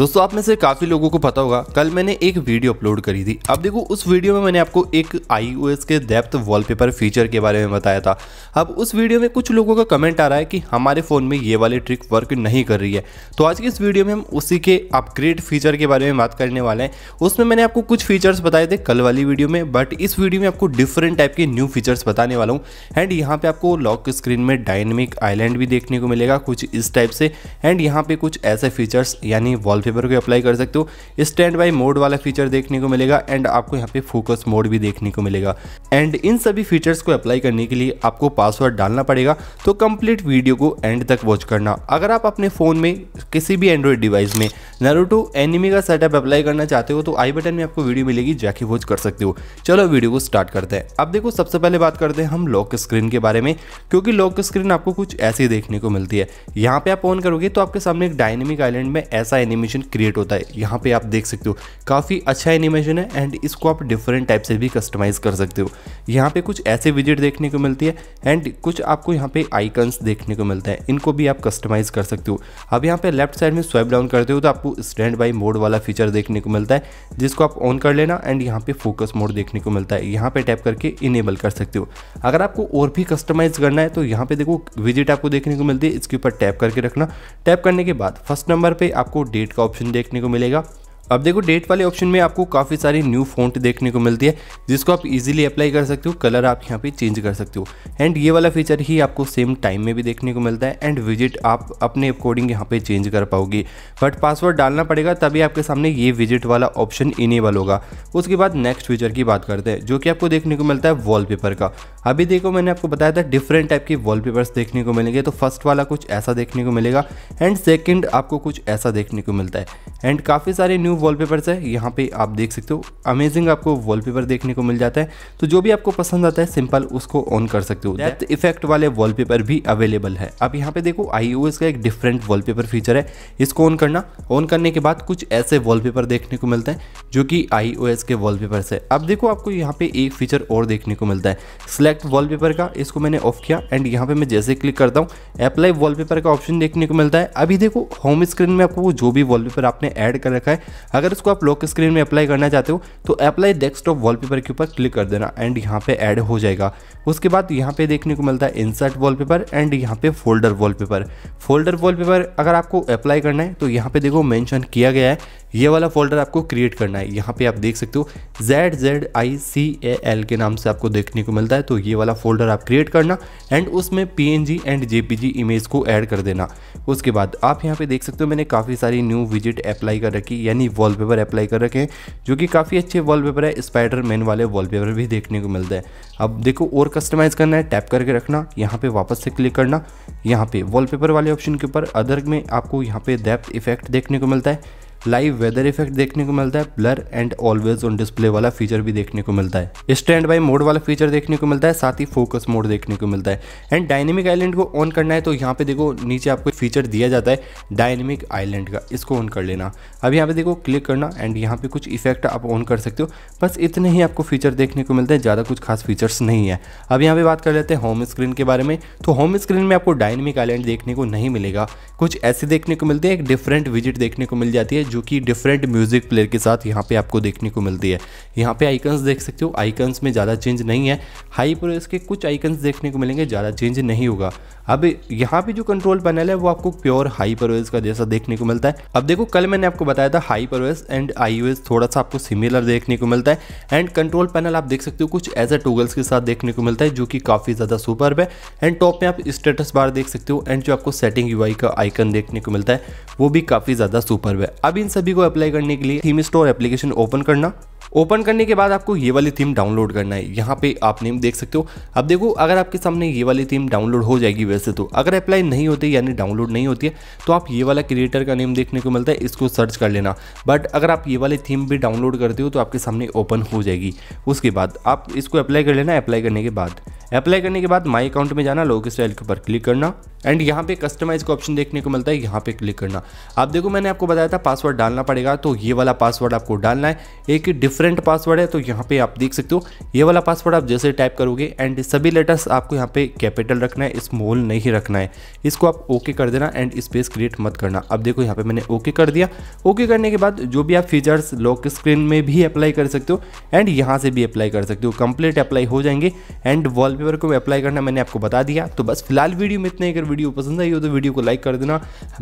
दोस्तों आप में से काफी लोगों को पता होगा कल मैंने एक वीडियो अपलोड करी थी अब देखो उस वीडियो में मैंने आपको एक आई के डेप्थ वॉलपेपर फीचर के बारे में बताया था अब उस वीडियो में कुछ लोगों का कमेंट आ रहा है कि हमारे फ़ोन में ये वाली ट्रिक वर्क नहीं कर रही है तो आज की इस वीडियो में हम उसी के अपग्रेड फीचर के बारे में बात करने वाले हैं उसमें मैंने आपको कुछ फीचर्स बताए थे कल वाली वीडियो में बट इस वीडियो में आपको डिफरेंट टाइप के न्यू फीचर्स बताने वाला हूँ एंड यहाँ पे आपको लॉक स्क्रीन में डायनेमिक आईलैंड भी देखने को मिलेगा कुछ इस टाइप से एंड यहाँ पे कुछ ऐसे फीचर्स यानी वॉलपेपर वॉलपेपर को अप्लाई कर सकते हो स्टैंड बाई मोड वाला फीचर देखने को मिलेगा एंड आपको यहाँ पे फोकस मोड भी देखने को मिलेगा एंड इन सभी फीचर्स को अप्लाई करने के लिए आपको पासवर्ड डालना पड़ेगा तो कंप्लीट वीडियो को एंड तक वॉच करना अगर आप अपने फ़ोन में किसी भी एंड्रॉयड डिवाइस में नरोटो एनिमी का सेटअप अप्लाई करना चाहते हो तो आई बटन में आपको वीडियो मिलेगी जाके वॉच कर सकते हो चलो वीडियो को स्टार्ट करते हैं अब देखो सबसे पहले बात करते हैं हम लॉक स्क्रीन के बारे में क्योंकि लॉक स्क्रीन आपको कुछ ऐसी देखने को मिलती है यहाँ पे आप ऑन करोगे तो आपके सामने एक डायनेमिक आइलैंड में ऐसा एनिमेशन एनिमेशन क्रिएट होता है यहाँ पे आप देख सकते हो काफ़ी अच्छा एनिमेशन है एंड इसको आप डिफरेंट टाइप से भी कस्टमाइज़ कर सकते हो यहाँ पे कुछ ऐसे विजिट देखने को मिलती है एंड कुछ आपको यहाँ पे आइकन्स देखने को मिलता है इनको भी आप कस्टमाइज़ कर सकते हो अब यहाँ पे लेफ्ट साइड में स्वाइप डाउन करते हो तो आपको स्टैंड बाई मोड वाला फीचर देखने को मिलता है जिसको आप ऑन कर लेना एंड यहाँ पे फोकस मोड देखने को मिलता है यहाँ पे टैप करके इनेबल कर सकते हो अगर आपको और भी कस्टमाइज करना है तो यहाँ पे देखो विजिट आपको देखने को मिलती है इसके ऊपर टैप करके रखना टैप करने के बाद फर्स्ट नंबर पर आपको डेट ऑप्शन देखने को मिलेगा अब देखो डेट वाले ऑप्शन में आपको काफ़ी सारी न्यू फॉन्ट देखने को मिलती है जिसको आप इजीली अप्लाई कर सकते हो कलर आप यहाँ पे चेंज कर सकते हो एंड ये वाला फीचर ही आपको सेम टाइम में भी देखने को मिलता है एंड विजिट आप अपने अकॉर्डिंग यहाँ पे चेंज कर पाओगे बट पासवर्ड डालना पड़ेगा तभी आपके सामने ये विजिट वाला ऑप्शन इनेबल होगा उसके बाद नेक्स्ट फीचर की बात करते हैं जो कि आपको देखने को मिलता है वॉल का अभी देखो मैंने आपको बताया था डिफरेंट टाइप के वॉलपेपर्स देखने को मिलेंगे तो फर्स्ट वाला कुछ ऐसा देखने को मिलेगा एंड सेकेंड आपको कुछ ऐसा देखने को मिलता है एंड काफ़ी सारे न्यू वॉलपेपर्स है यहाँ पे आप देख सकते हो अमेजिंग आपको वॉलपेपर देखने को मिल जाता है तो जो भी आपको पसंद आता है सिंपल उसको ऑन कर सकते हो डेप्थ इफेक्ट वाले वॉलपेपर भी अवेलेबल है अब यहाँ पे देखो आई का एक डिफरेंट वॉलपेपर फीचर है इसको ऑन करना ऑन करने के बाद कुछ ऐसे वॉलपेपर देखने को मिलते हैं जो कि आई के वॉलपेपर से अब देखो आपको यहाँ पे एक फीचर और देखने को मिलता है सिलेक्ट वॉल का इसको मैंने ऑफ किया एंड यहाँ पे मैं जैसे क्लिक करता हूँ अप्लाई वॉल का ऑप्शन देखने को मिलता है अभी देखो होम स्क्रीन में आपको जो भी वॉल आपने मैंने ऐड कर रखा है अगर इसको आप लॉक स्क्रीन में अप्लाई करना चाहते हो तो अप्लाई डेस्कटॉप वॉलपेपर के ऊपर क्लिक कर देना एंड यहाँ पे ऐड हो जाएगा उसके बाद यहाँ पे देखने को मिलता है इंसर्ट वॉलपेपर एंड यहाँ पे फोल्डर वॉलपेपर फोल्डर वॉलपेपर अगर आपको अप्लाई करना है तो यहाँ पे देखो मैंशन किया गया है ये वाला फोल्डर आपको क्रिएट करना है यहाँ पे आप देख सकते हो Z Z I C A L के नाम से आपको देखने को मिलता है तो ये वाला फोल्डर आप क्रिएट करना एंड उसमें P N G and J P G image को ऐड कर देना उसके बाद आप यहाँ पे देख सकते हो मैंने काफ़ी सारी न्यू विजिट ऐप अप्लाई कर रखी यानी वॉलपेपर अप्लाई कर रखे हैं जो कि काफ़ी अच्छे वॉलपेपर है स्पाइडर मैन वाले वॉलपेपर भी देखने को मिलते हैं अब देखो और कस्टमाइज़ करना है टैप करके रखना यहाँ पे वापस से क्लिक करना यहाँ पे वॉलपेपर वाले ऑप्शन के ऊपर अदर में आपको यहाँ पे डेप्थ इफेक्ट देखने को मिलता है लाइव वेदर इफेक्ट देखने को मिलता है blur and always on display वाला फीचर भी देखने को मिलता है स्टैंड बाई मोड वाला फीचर देखने को मिलता है साथ ही फोकस मोड देखने को मिलता है एंड डायनेमिक आइलैंड को ऑन करना है तो यहाँ पे देखो नीचे आपको फीचर दिया जाता है डायनेमिक आइलैंड का इसको ऑन कर लेना अब यहाँ पे देखो क्लिक करना एंड यहाँ पे कुछ इफेक्ट आप ऑन कर सकते हो बस इतने ही आपको फीचर देखने को मिलते हैं ज़्यादा कुछ खास फीचर्स नहीं है अब यहाँ पे बात कर लेते हैं होम स्क्रीन के बारे में तो होम स्क्रीन में आपको डायनेमिक आइलैंड देखने को नहीं मिलेगा कुछ ऐसे देखने को मिलते हैं एक डिफरेंट विजिट देखने को मिल जाती है जो कि डिफरेंट म्यूज़िक प्लेयर के साथ यहाँ पे आपको देखने को मिलती है यहाँ पे आइकन्स देख सकते हो आइकन्स में ज़्यादा चेंज नहीं है हाई प्रोस के कुछ आइकन्स देखने को मिलेंगे ज़्यादा चेंज नहीं होगा अब यहाँ पे जो कंट्रोल पैनल है वो आपको प्योर हाई प्रोस का जैसा देखने को मिलता है अब देखो कल मैंने आपको बताया था हाई प्रोस एंड आई थोड़ा सा आपको सिमिलर देखने को मिलता है एंड कंट्रोल पैनल आप देख सकते हो कुछ एज ए टूगल्स के साथ देखने को मिलता है जो कि काफ़ी ज़्यादा सुपर है एंड टॉप में आप स्टेटस बार देख सकते हो एंड जो आपको सेटिंग यू का आइकन देखने को मिलता है वो भी काफ़ी ज़्यादा सुपर है अब इन सभी को अप्लाई करने के लिए थीम स्टोर एप्लीकेशन ओपन करना ओपन करने के बाद आपको ये वाली थीम डाउनलोड करना है यहाँ पे आप नेम देख सकते हो अब देखो अगर आपके सामने ये वाली थीम डाउनलोड हो जाएगी वैसे तो अगर अप्लाई नहीं होती यानी डाउनलोड नहीं होती है तो आप ये वाला क्रिएटर का नेम देखने को मिलता है इसको सर्च कर लेना बट अगर आप ये वाली थीम भी डाउनलोड करते हो तो आपके सामने ओपन हो जाएगी उसके बाद आप इसको अप्लाई कर लेना अप्लाई करने के बाद अप्लाई करने के बाद माई अकाउंट में जाना लोक स्टाइल के ऊपर क्लिक करना एंड यहाँ पे कस्टमाइज का ऑप्शन देखने को मिलता है यहाँ पे क्लिक करना आप देखो मैंने आपको बताया था पासवर्ड डालना पड़ेगा तो ये वाला पासवर्ड आपको डालना है एक डिफरेंट पासवर्ड है तो यहाँ पे आप देख सकते हो ये वाला पासवर्ड आप जैसे टाइप करोगे एंड सभी लेटर्स आपको यहाँ पे कैपिटल रखना है स्मॉल नहीं रखना है इसको आप ओके कर देना एंड स्पेस क्रिएट मत करना अब देखो यहाँ पर मैंने ओके कर दिया ओके करने के बाद जो भी आप फीचर्स लॉक स्क्रीन में भी अप्लाई कर सकते हो एंड यहाँ से भी अप्लाई कर सकते हो कंप्लीट अप्लाई हो जाएंगे एंड वॉलपेपर को अप्लाई करना मैंने आपको बता दिया तो बस फिलहाल वीडियो में इतने वीडियो पसंद आई हो तो वीडियो को लाइक कर देना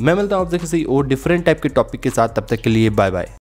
मैं मिलता हूँ आपसे किसी और डिफरेंट टाइप के टॉपिक के साथ तब तक के लिए बाय बाय